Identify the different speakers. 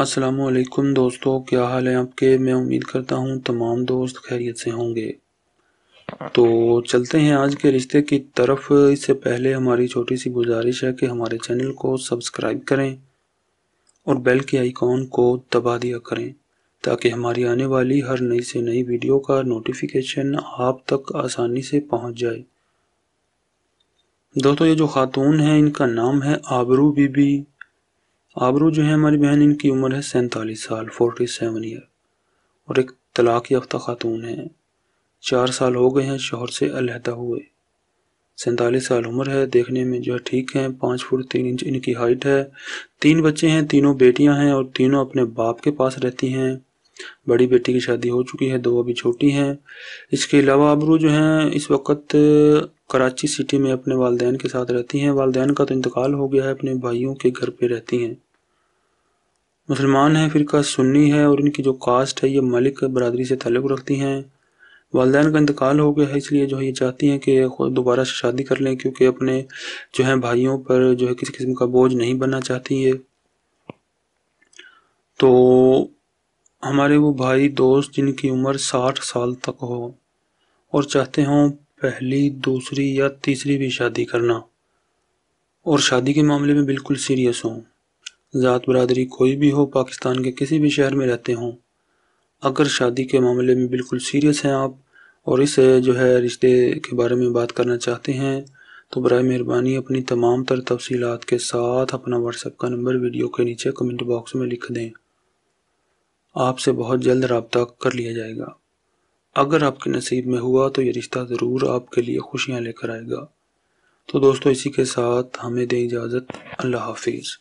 Speaker 1: असलकुम दोस्तों क्या हाल है आपके मैं उम्मीद करता हूँ तमाम दोस्त खैरियत से होंगे तो चलते हैं आज के रिश्ते की तरफ इससे पहले हमारी छोटी सी गुजारिश है कि हमारे चैनल को सब्सक्राइब करें और बेल के आइकॉन को दबा दिया करें ताकि हमारी आने वाली हर नई से नई वीडियो का नोटिफिकेशन आप तक आसानी से पहुँच जाए दोस्तों ये जो खातून है इनका नाम है आबरू बीबी आबरू जो है हमारी बहन इनकी उम्र है सैंतालीस साल फोर्टी सेवन ईयर और एक तलाक याफ्ता खातून है चार साल हो गए हैं शोहर से अलहदा हुए सैंतालीस साल उम्र है देखने में जो है ठीक है पाँच फुट तीन इंच इनकी हाइट है तीन बच्चे हैं तीनों बेटियां हैं और तीनों अपने बाप के पास रहती हैं बड़ी बेटी की शादी हो चुकी है दो अभी छोटी हैं इसके अलावा आबरू जो हैं इस वक्त कराची सिटी में अपने वालदेन के साथ रहती हैं वालदेन का तो इंतकाल हो गया है अपने भाइयों के घर पे रहती हैं मुसलमान हैं फ़िरका सुन्नी है और इनकी जो कास्ट है ये मलिक बरदरी से तल्लु रखती हैं वालदेन का इंतकाल हो गया है इसलिए जो है ये चाहती हैं कि दोबारा से शादी कर लें क्योंकि अपने जो है भाइयों पर जो है किसी किस्म का बोझ नहीं बनना चाहती ये तो हमारे वो भाई दोस्त जिनकी उम्र साठ साल तक हो और चाहते हों पहली दूसरी या तीसरी भी शादी करना और शादी के मामले में बिल्कुल सीरियस हों ज़ात बरदरी कोई भी हो पाकिस्तान के किसी भी शहर में रहते हों अगर शादी के मामले में बिल्कुल सीरियस हैं आप और इस जो है रिश्ते के बारे में बात करना चाहते हैं तो बर मेहरबानी अपनी तमाम तर तफसीत के साथ अपना व्हाट्सएप का नंबर वीडियो के नीचे कमेंट बॉक्स में लिख दें आपसे बहुत जल्द रबता कर लिया जाएगा अगर आपके नसीब में हुआ तो ये रिश्ता ज़रूर आपके लिए खुशियाँ लेकर आएगा तो दोस्तों इसी के साथ हमें दें इजाज़त अल्लाह हाफिज़